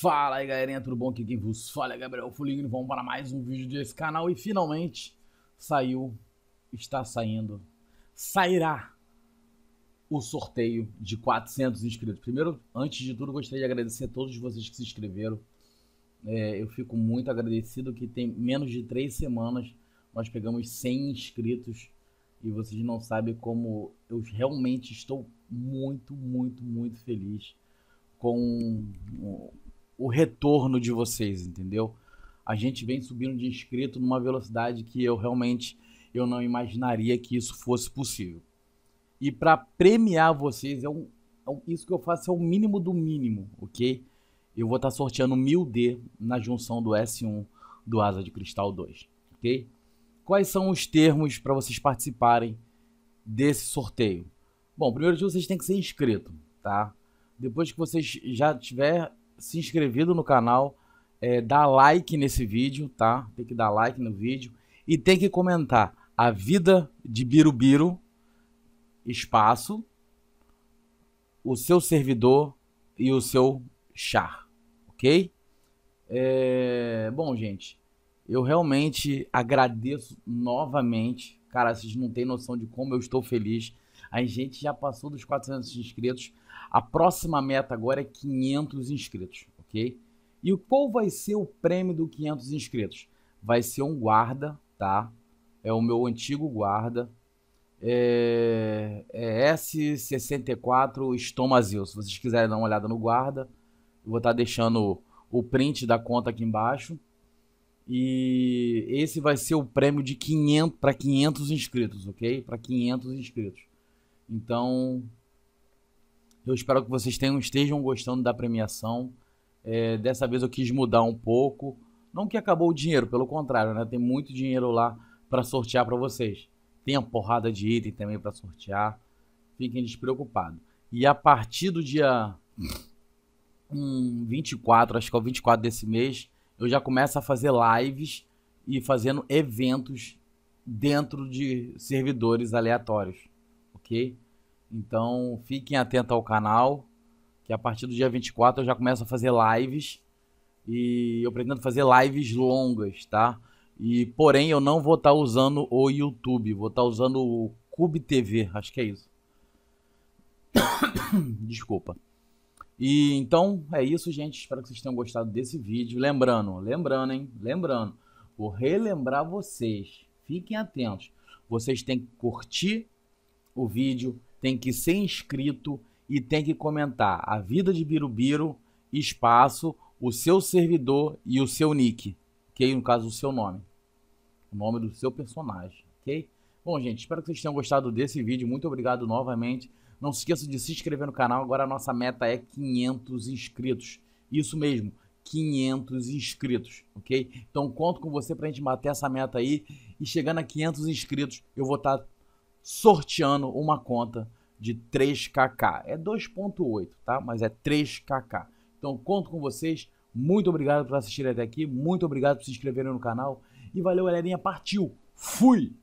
Fala aí galerinha, tudo bom? Aqui quem vos fala é Gabriel Fuligno, vamos para mais um vídeo desse canal e finalmente saiu, está saindo, sairá o sorteio de 400 inscritos. Primeiro, antes de tudo, gostaria de agradecer a todos vocês que se inscreveram, é, eu fico muito agradecido que tem menos de três semanas nós pegamos 100 inscritos e vocês não sabem como eu realmente estou muito, muito, muito feliz com o retorno de vocês, entendeu? A gente vem subindo de inscrito numa velocidade que eu realmente eu não imaginaria que isso fosse possível. E para premiar vocês, é um, é um, isso que eu faço é o mínimo do mínimo, ok? Eu vou estar tá sorteando 1000D na junção do S1 do Asa de Cristal 2, ok? Quais são os termos para vocês participarem desse sorteio? Bom, primeiro de tudo, vocês têm que ser inscrito, tá? Depois que vocês já tiver se inscrevido no canal, é, dá like nesse vídeo, tá? Tem que dar like no vídeo e tem que comentar a vida de Birubiru, espaço, o seu servidor e o seu char, ok? É, bom, gente, eu realmente agradeço novamente. Cara, vocês não têm noção de como eu estou feliz a gente já passou dos 400 inscritos. A próxima meta agora é 500 inscritos, ok? E qual vai ser o prêmio do 500 inscritos? Vai ser um guarda, tá? É o meu antigo guarda. É, é S64 Estomazil. Se vocês quiserem dar uma olhada no guarda, eu vou estar deixando o print da conta aqui embaixo. E esse vai ser o prêmio de 500 para 500 inscritos, ok? Para 500 inscritos. Então, eu espero que vocês tenham, estejam gostando da premiação. É, dessa vez eu quis mudar um pouco. Não que acabou o dinheiro, pelo contrário, né? Tem muito dinheiro lá para sortear para vocês. Tem a porrada de item também para sortear. Fiquem despreocupados. E a partir do dia hum, 24, acho que é o 24 desse mês, eu já começo a fazer lives e fazendo eventos dentro de servidores aleatórios ok? Então fiquem atentos ao canal, que a partir do dia 24 eu já começo a fazer lives. E eu pretendo fazer lives longas, tá? E porém eu não vou estar tá usando o YouTube, vou estar tá usando o Cube TV, acho que é isso. Desculpa. E então é isso, gente. Espero que vocês tenham gostado desse vídeo. Lembrando, lembrando, hein? Lembrando, vou relembrar vocês. Fiquem atentos. Vocês têm que curtir o vídeo, tem que ser inscrito e tem que comentar a vida de Birubiru, espaço, o seu servidor e o seu nick, ok? No caso, o seu nome, o nome do seu personagem, ok? Bom, gente, espero que vocês tenham gostado desse vídeo. Muito obrigado novamente. Não se esqueça de se inscrever no canal. Agora a nossa meta é 500 inscritos. Isso mesmo, 500 inscritos, ok? Então conto com você para a gente bater essa meta aí. E chegando a 500 inscritos, eu vou estar tá sorteando uma conta de 3KK. É 2.8, tá? Mas é 3KK. Então conto com vocês. Muito obrigado por assistir até aqui. Muito obrigado por se inscreverem no canal. E valeu, galerinha. Partiu. Fui!